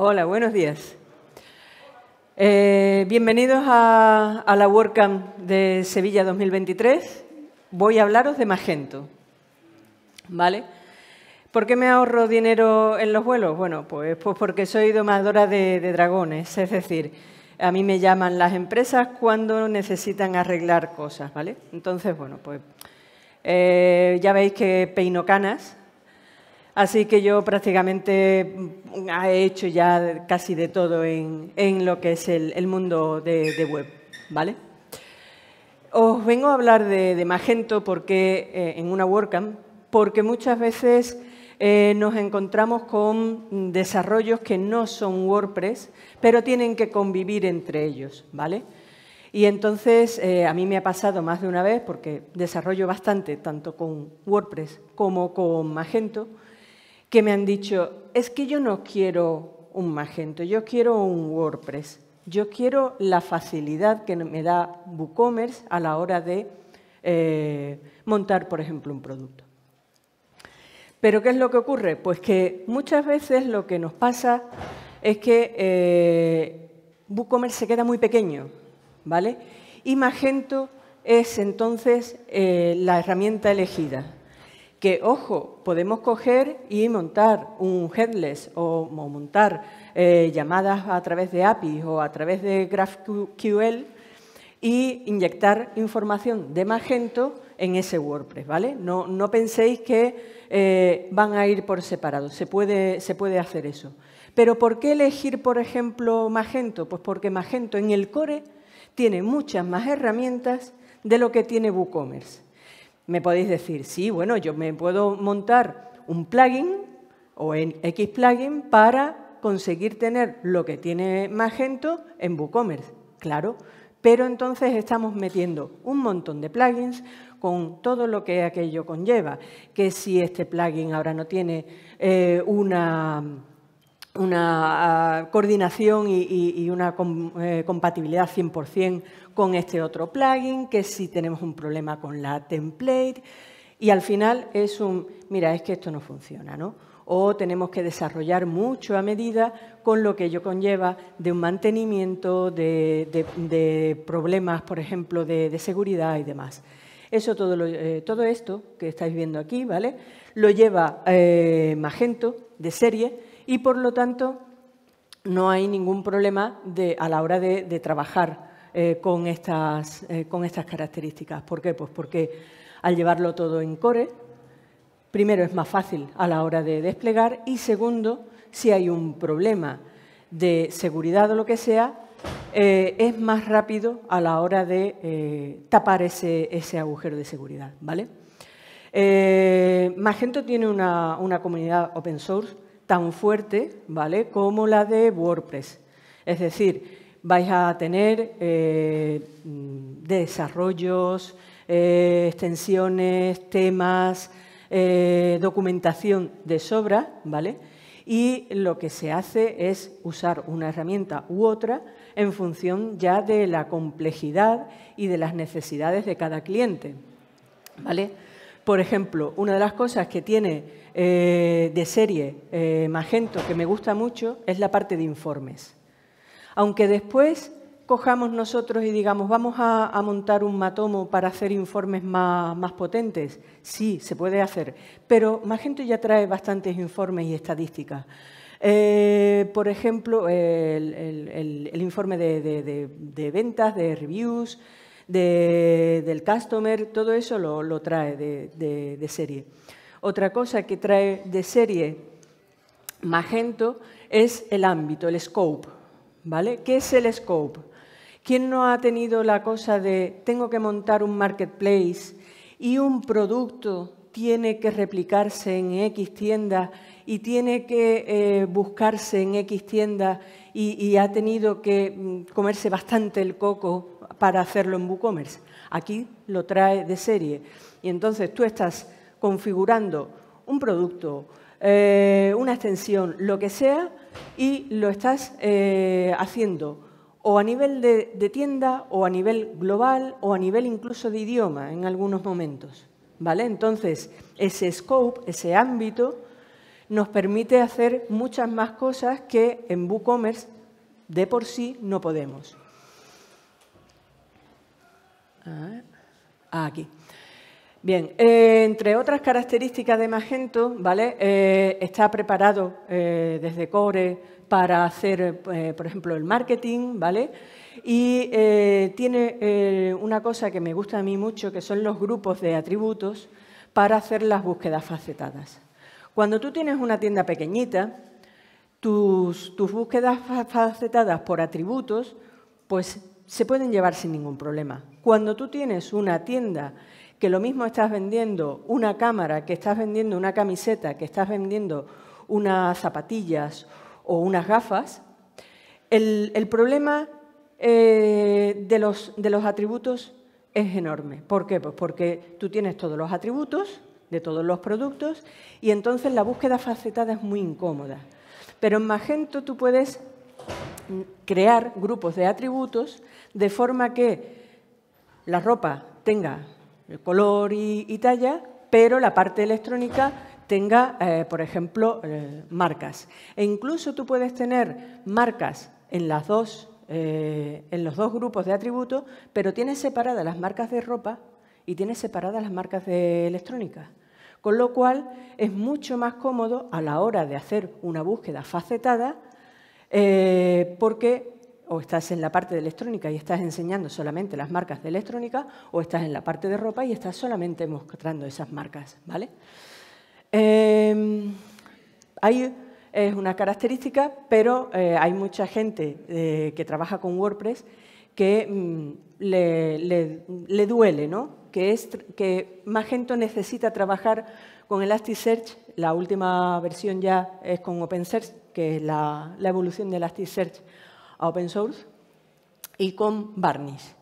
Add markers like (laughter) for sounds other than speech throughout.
Hola, buenos días. Eh, bienvenidos a, la WordCamp de Sevilla 2023. Voy a hablaros de Magento. ¿Vale? ¿Por qué me ahorro dinero en los vuelos? Bueno, pues, pues porque soy domadora de, dragones, es decir, a mí me llaman las empresas cuando necesitan arreglar cosas, ¿vale? Entonces, bueno, pues eh, ya veis que peinocanas... Así que yo prácticamente mm, he hecho ya casi de todo en, lo que es el, mundo de, web. ¿vale? Os vengo a hablar de, Magento porque, eh, en una WordCamp porque muchas veces eh, nos encontramos con desarrollos que no son WordPress, pero tienen que convivir entre ellos. ¿vale? Y entonces eh, a mí me ha pasado más de una vez, porque desarrollo bastante, tanto con WordPress como con Magento, que me han dicho, es que yo no quiero un Magento, yo quiero un WordPress, yo quiero la facilidad que me da WooCommerce a la hora de eh, montar, por ejemplo, un producto. Pero ¿qué es lo que ocurre? Pues que muchas veces lo que nos pasa es que eh, WooCommerce se queda muy pequeño, ¿vale? Y Magento es entonces eh, la herramienta elegida que, ojo, podemos coger y montar un headless o, montar eh, llamadas a través de APIs o a través de GraphQL y inyectar información de Magento en ese WordPress, ¿vale? No, penséis que eh, van a ir por separado, se puede, se puede hacer eso. Pero ¿por qué elegir, por ejemplo, Magento? Pues porque Magento en el core tiene muchas más herramientas de lo que tiene WooCommerce. Me podéis decir, sí, bueno, yo me puedo montar un plugin o en X plugin para conseguir tener lo que tiene Magento en WooCommerce, claro. Pero entonces estamos metiendo un montón de plugins con todo lo que aquello conlleva. Que si este plugin ahora no tiene eh, una, ah, coordinación y, una eh, compatibilidad 100% con este otro plugin, que si tenemos un problema con la template. Y al final es un, mira, es que esto no funciona, ¿no? O tenemos que desarrollar mucho a medida con lo que ello conlleva de un mantenimiento, de, problemas, por ejemplo, de, seguridad y demás. Eso todo, eh, todo esto que estáis viendo aquí, ¿vale? Lo lleva eh, Magento de serie y por lo tanto no hay ningún problema a la hora de, de trabajar eh, con, estas, eh, con estas características. ¿Por qué? Pues porque al llevarlo todo en core, primero es más fácil a la hora de desplegar y segundo, si hay un problema de seguridad o lo que sea, eh, es más rápido a la hora de tapar ese, ese, agujero de seguridad. ¿vale? Magento tiene una, una, comunidad open source tan fuerte ¿vale? como la de WordPress. Es decir, vais a tener eh, desarrollos, eh, extensiones, temas, eh, documentación de sobra, ¿vale? Y lo que se hace es usar una herramienta u otra en función ya de la complejidad y de las necesidades de cada cliente, ¿vale? Por ejemplo, una de las cosas que tiene de serie Magento que me gusta mucho es la parte de informes aunque después cojamos nosotros y digamos, vamos a, montar un matomo para hacer informes más, potentes. Sí, se puede hacer, pero Magento ya trae bastantes informes y estadísticas. Eh, por ejemplo, el, informe de, ventas, de reviews, del customer, todo eso lo trae de serie. Otra cosa que trae de serie Magento es el ámbito, el scope. ¿vale? ¿Qué es el scope? ¿Quién no ha tenido la cosa de tengo que montar un marketplace y un producto tiene que replicarse en X tienda y tiene que eh, buscarse en X tienda y, ha tenido que mm, comerse bastante el coco para hacerlo en WooCommerce. Aquí lo trae de serie. Y entonces tú estás configurando un producto, eh, una extensión, lo que sea, y lo estás eh, haciendo o a nivel de, tienda o a nivel global o a nivel incluso de idioma en algunos momentos. Entonces, ese scope, ese ámbito, nos permite hacer muchas más cosas que en WooCommerce de por sí no podemos. Ah, aquí. Bien, eh, entre otras características de Magento, ¿vale? Eh, está preparado eh, desde Core para hacer, por ejemplo, el marketing, ¿vale? Y tiene una cosa que me gusta a mí mucho, que son los grupos de atributos para hacer las búsquedas facetadas. Cuando tú tienes una tienda pequeñita, tus, tus búsquedas facetadas por atributos, pues se pueden llevar sin ningún problema. Cuando tú tienes una tienda que lo mismo estás vendiendo una cámara, que estás vendiendo una camiseta, que estás vendiendo unas zapatillas o unas gafas, el, problema eh, de, los, de los atributos es enorme. ¿Por qué? Pues porque tú tienes todos los atributos de todos los productos y entonces la búsqueda facetada es muy incómoda. Pero en Magento tú puedes crear grupos de atributos de forma que la ropa tenga color y, talla, pero la parte electrónica tenga, eh, por ejemplo, eh, marcas. E incluso tú puedes tener marcas en, las dos, eh, en los dos grupos de atributos, pero tienes separadas las marcas de ropa y tienes separadas las marcas de electrónica. Con lo cual es mucho más cómodo a la hora de hacer una búsqueda facetada porque o estás en la parte de electrónica y estás enseñando solamente las marcas de electrónica, o estás en la parte de ropa y estás solamente mostrando esas marcas. ¿vale? Em, es una característica, pero eh, hay mucha gente eh, que trabaja con WordPress que mm, le, duele, que, más gente necesita trabajar con Elasticsearch, la última versión ya es con OpenSearch, que es la, la evolución de Elasticsearch a open source y con Varnish.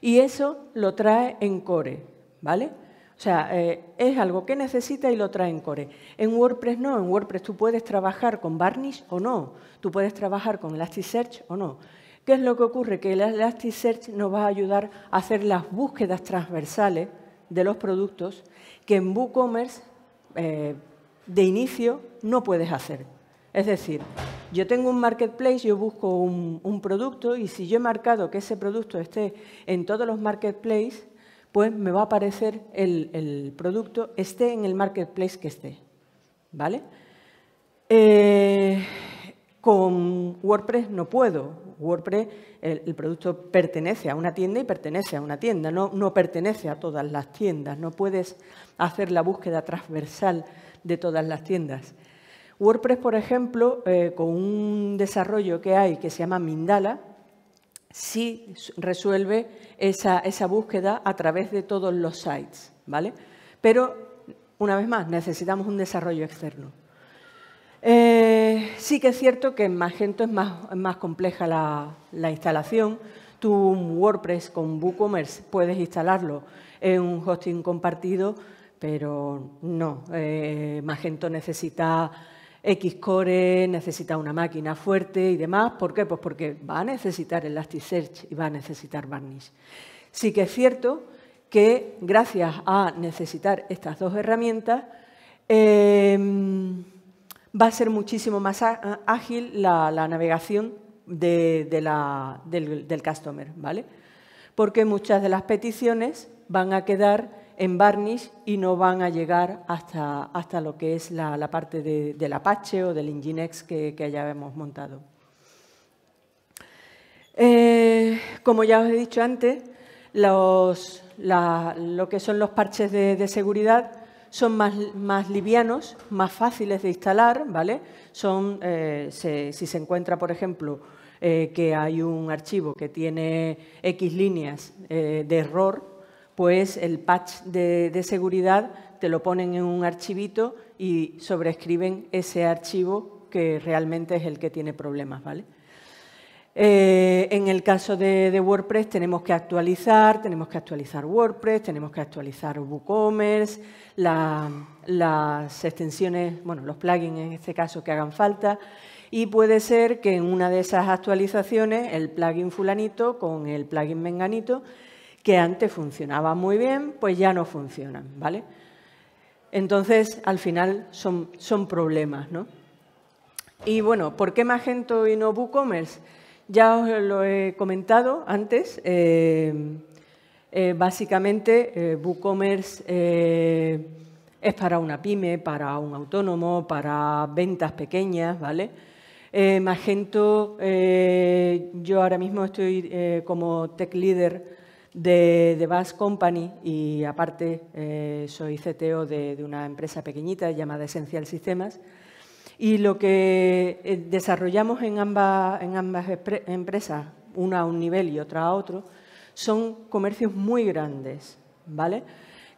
Y eso lo trae en Core, ¿vale? O sea, eh, es algo que necesita y lo trae en Core. En WordPress no, en WordPress tú puedes trabajar con Varnish o no, tú puedes trabajar con Elasticsearch o no. ¿Qué es lo que ocurre? Que el Elasticsearch nos va a ayudar a hacer las búsquedas transversales de los productos que en WooCommerce eh, de inicio no puedes hacer. Es decir, yo tengo un marketplace, yo busco un, producto y si yo he marcado que ese producto esté en todos los marketplaces, pues me va a aparecer el, producto, esté en el marketplace que esté. ¿Vale? Eh, con WordPress no puedo. WordPress, el, producto pertenece a una tienda y pertenece a una tienda, no pertenece a todas las tiendas. No puedes hacer la búsqueda transversal de todas las tiendas. WordPress, por ejemplo, eh, con un desarrollo que hay que se llama Mindala, sí resuelve esa, búsqueda a través de todos los sites, ¿vale? Pero, una vez más, necesitamos un desarrollo externo. Eh, sí que es cierto que en Magento es más, compleja la, instalación. Tú WordPress con WooCommerce puedes instalarlo en un hosting compartido, pero no, eh, Magento necesita Xcore, necesita una máquina fuerte y demás. ¿Por qué? Pues porque va a necesitar Elasticsearch y va a necesitar Varnish. Sí que es cierto que gracias a necesitar estas dos herramientas, em, va a ser muchísimo más ágil la, navegación del, del customer, ¿vale? Porque muchas de las peticiones van a quedar en Varnish y no van a llegar hasta, hasta lo que es la, parte del Apache o del Nginx que, ya hemos montado. Eh, como ya os he dicho antes, lo que son los parches de, seguridad son más, livianos, más fáciles de instalar, ¿vale? Son, eh, si se encuentra, por ejemplo, eh, que hay un archivo que tiene X líneas de error, pues el patch de, seguridad te lo ponen en un archivito y sobreescriben ese archivo que realmente es el que tiene problemas, ¿vale? Eh, en el caso de, WordPress tenemos que actualizar, tenemos que actualizar WordPress, tenemos que actualizar WooCommerce, las extensiones, bueno, los plugins en este caso que hagan falta. Y puede ser que en una de esas actualizaciones el plugin fulanito con el plugin menganito que antes funcionaba muy bien, pues ya no funcionan, ¿vale? Entonces, al final son, son problemas, ¿no? Y bueno, ¿por qué Magento y no WooCommerce? Ya os lo he comentado antes. Eh, eh, básicamente, eh, WooCommerce es para una pyme, para un autónomo, para ventas pequeñas, ¿vale? Magento, yo ahora mismo estoy como tech leader de, The Bass Company y aparte eh, soy CTO de, una empresa pequeñita llamada Esencial Sistemas. Y lo que eh, desarrollamos en ambas, empresas, una a un nivel y otra a otro, son comercios muy grandes. ¿vale?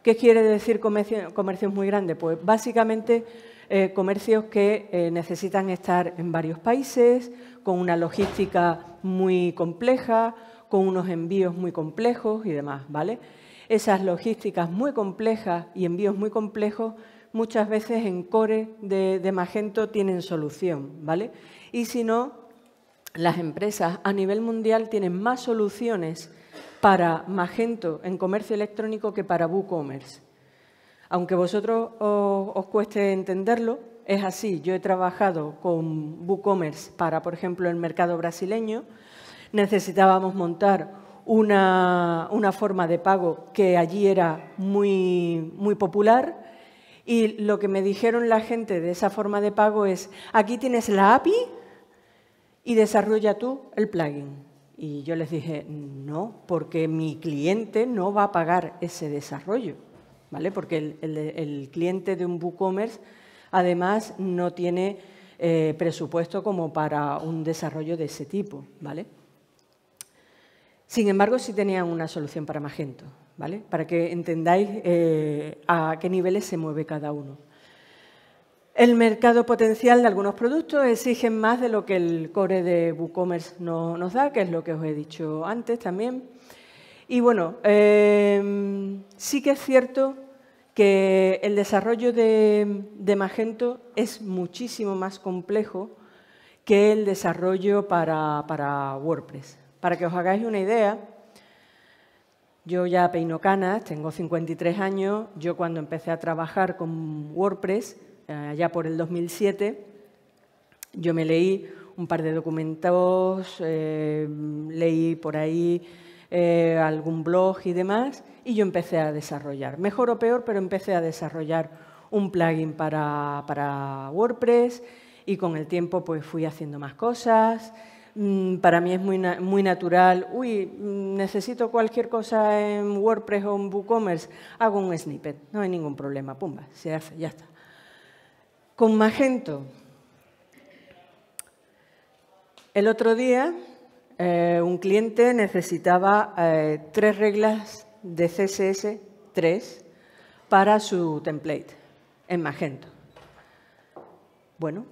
¿Qué quiere decir comercios muy grandes? Pues básicamente eh, comercios que necesitan estar en varios países, con una logística muy compleja, con unos envíos muy complejos y demás, ¿vale? Esas logísticas muy complejas y envíos muy complejos muchas veces en core de, Magento tienen solución, ¿vale? Y si no, las empresas a nivel mundial tienen más soluciones para Magento en comercio electrónico que para WooCommerce. Aunque vosotros os, os cueste entenderlo, es así. Yo he trabajado con WooCommerce para, por ejemplo, el mercado brasileño necesitábamos montar una, forma de pago que allí era muy, muy popular. Y lo que me dijeron la gente de esa forma de pago es, aquí tienes la API y desarrolla tú el plugin. Y yo les dije, no, porque mi cliente no va a pagar ese desarrollo, ¿vale? Porque el, cliente de un WooCommerce, además, no tiene eh, presupuesto como para un desarrollo de ese tipo, ¿vale? Sin embargo, sí tenían una solución para Magento, ¿vale? para que entendáis eh, a qué niveles se mueve cada uno. El mercado potencial de algunos productos exigen más de lo que el core de WooCommerce no, nos da, que es lo que os he dicho antes también. Y bueno, em, sí que es cierto que el desarrollo de, Magento es muchísimo más complejo que el desarrollo para WordPress. Para que os hagáis una idea, yo ya peino canas, tengo 53 años. Yo cuando empecé a trabajar con WordPress, eh, allá por el 2007, yo me leí un par de documentos, eh, leí por ahí eh, algún blog y demás, y yo empecé a desarrollar. Mejor o peor, pero empecé a desarrollar un plugin para, para WordPress y con el tiempo pues fui haciendo más cosas. Mm, para mí es muy, natural. Uy, mm, necesito cualquier cosa en WordPress o en WooCommerce, hago un snippet, no hay ningún problema, pumba, se hace, ya está. Con Magento. El otro día eh, un cliente necesitaba eh, tres reglas de CSS 3 para su template en Magento. Bueno,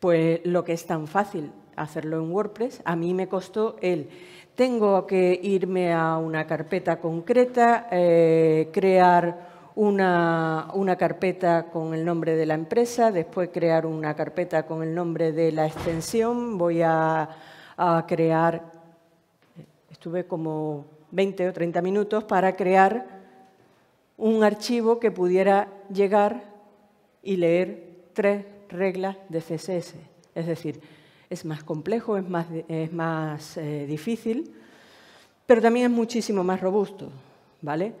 pues lo que es tan fácil, hacerlo en WordPress. A mí me costó el tengo que irme a una carpeta concreta, eh, crear una, carpeta con el nombre de la empresa, después crear una carpeta con el nombre de la extensión, voy a, a crear, estuve como 20 o 30 minutos para crear un archivo que pudiera llegar y leer tres reglas de CSS. Es decir, es más complejo, es más, eh, difícil, pero también es muchísimo más robusto. ¿vale?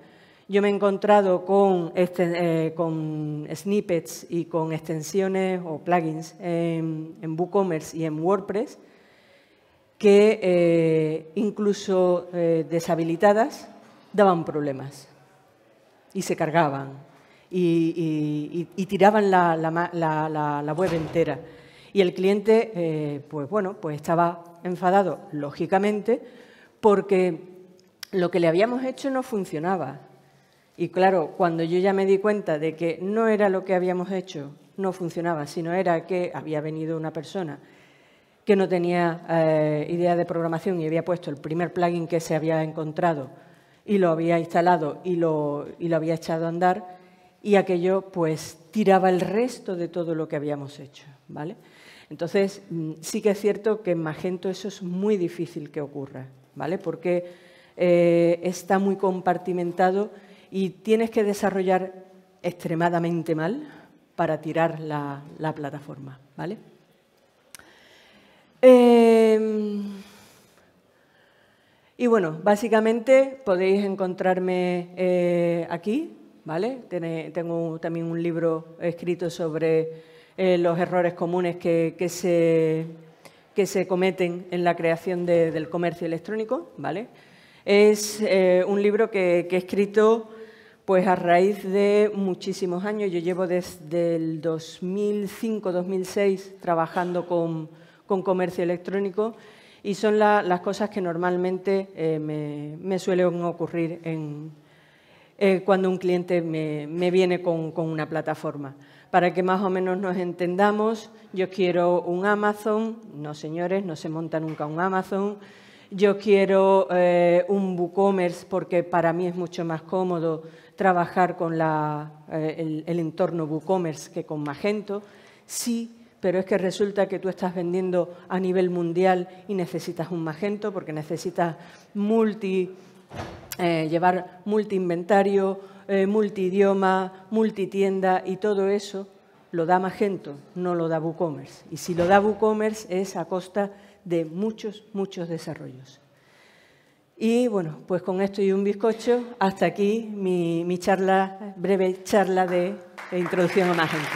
Yo me he encontrado con, este, eh, snippets y con extensiones o plugins en, WooCommerce y en WordPress que eh, incluso deshabilitadas daban problemas y se cargaban y, tiraban la web entera. Y el cliente, eh, pues bueno, pues estaba enfadado, lógicamente, porque lo que le habíamos hecho no funcionaba. Y claro, cuando yo ya me di cuenta de que no era lo que habíamos hecho, no funcionaba, sino era que había venido una persona que no tenía eh, idea de programación y había puesto el primer plugin que se había encontrado y lo había instalado y lo, y lo había echado a andar y aquello pues tiraba el resto de todo lo que habíamos hecho, ¿vale? Entonces, mm, sí que es cierto que en Magento eso es muy difícil que ocurra, ¿vale? Porque eh, está muy compartimentado y tienes que desarrollar extremadamente mal para tirar la, plataforma, ¿vale? Em, y bueno, básicamente podéis encontrarme eh, aquí, ¿vale? Tengo también un libro escrito sobre eh, los errores comunes que, se, cometen en la creación del comercio electrónico. Es eh, un libro que, he escrito pues, a raíz de muchísimos años. Yo llevo desde el 2005-2006 trabajando con, comercio electrónico y son las cosas que normalmente eh, me, suelen ocurrir cuando un cliente me, viene con una plataforma. Para que más o menos nos entendamos, yo quiero un Amazon, no señores, no se monta nunca un Amazon, yo quiero eh, un WooCommerce porque para mí es mucho más cómodo trabajar con eh, el, entorno WooCommerce que con Magento. Sí, pero es que resulta que tú estás vendiendo a nivel mundial y necesitas un Magento porque necesitas eh, llevar multiinventario, eh, multidioma, multitienda y todo eso, lo da Magento, no lo da WooCommerce. Y si lo da WooCommerce es a costa de muchos, muchos desarrollos. Y bueno, pues con esto y un bizcocho, hasta aquí mi, charla, breve charla de introducción a Magento.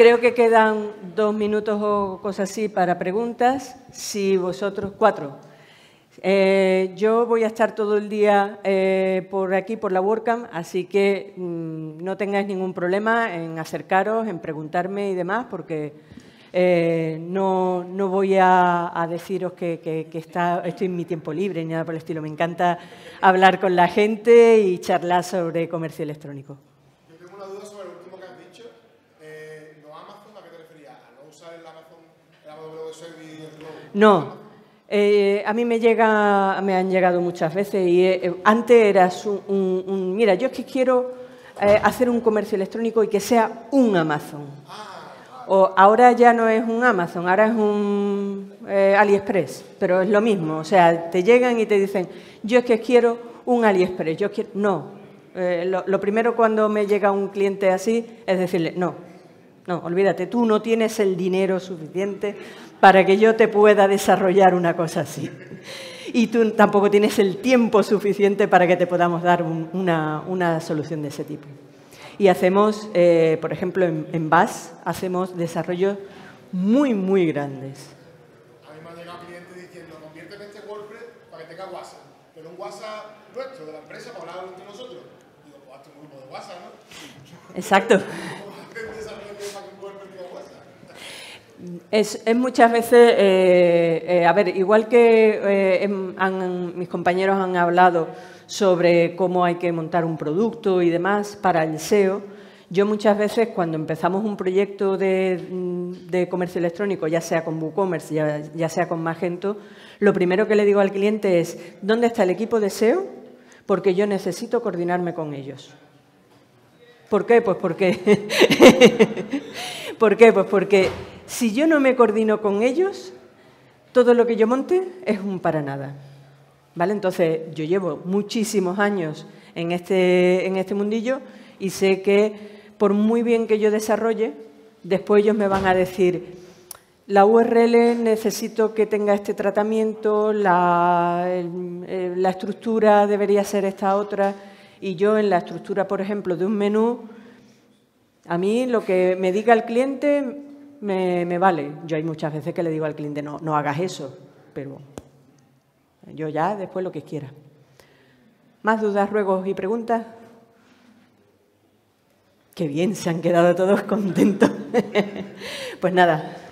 Creo que quedan dos minutos o cosas así para preguntas. Si vosotros, cuatro. Eh, yo voy a estar todo el día eh, por aquí, por la WordCamp, así que mm, no tengáis ningún problema en acercaros, en preguntarme y demás, porque eh, no, voy a, a deciros que, está, estoy en mi tiempo libre ni nada por el estilo. Me encanta hablar con la gente y charlar sobre comercio electrónico. Yo tengo una duda sobre lo último que has dicho. No. Eh, a mí me llega, me han llegado muchas veces y eh, antes eras un, un, mira, yo es que quiero eh, hacer un comercio electrónico y que sea un Amazon. Ah. O ahora ya no es un Amazon, ahora es un AliExpress, pero es lo mismo. O sea, te llegan y te dicen, yo es que quiero un AliExpress, yo quiero, no. lo primero cuando me llega un cliente así es decirle, no, no, olvídate, tú no tienes el dinero suficiente para que yo te pueda desarrollar una cosa así. Y tú tampoco tienes el tiempo suficiente para que te podamos dar una, una, solución de ese tipo. Y hacemos, eh, por ejemplo, en, en BAS, hacemos desarrollos muy, muy grandes. A mí me han llegado clientes diciendo, "Conviértete este WordPress para que tenga WhatsApp, pero un WhatsApp nuestro, de la empresa, para hablar entre nosotros. Digo, pues hazte un grupo de WhatsApp, ¿no? Exacto. Es, muchas veces, eh, eh, a ver, igual que eh, em, mis compañeros han hablado sobre cómo hay que montar un producto y demás para el SEO, yo muchas veces cuando empezamos un proyecto de, comercio electrónico, ya sea con WooCommerce, ya sea con Magento, lo primero que le digo al cliente es, ¿dónde está el equipo de SEO? Porque yo necesito coordinarme con ellos. ¿Por qué? Pues porque... (laughs) ¿Por qué? Pues porque si yo no me coordino con ellos, todo lo que yo monte es un para nada. ¿Vale? Entonces, yo llevo muchísimos años en este, en este mundillo y sé que por muy bien que yo desarrolle, después ellos me van a decir, la URL necesito que tenga este tratamiento, la, la estructura debería ser esta otra, y yo en la estructura, por ejemplo, de un menú, a mí lo que me diga el cliente me, vale. Yo hay muchas veces que le digo al cliente, no, no hagas eso, pero yo ya después lo que quiera. ¿Más dudas, ruegos y preguntas? Qué bien, se han quedado todos (laughs) contentos. pues nada,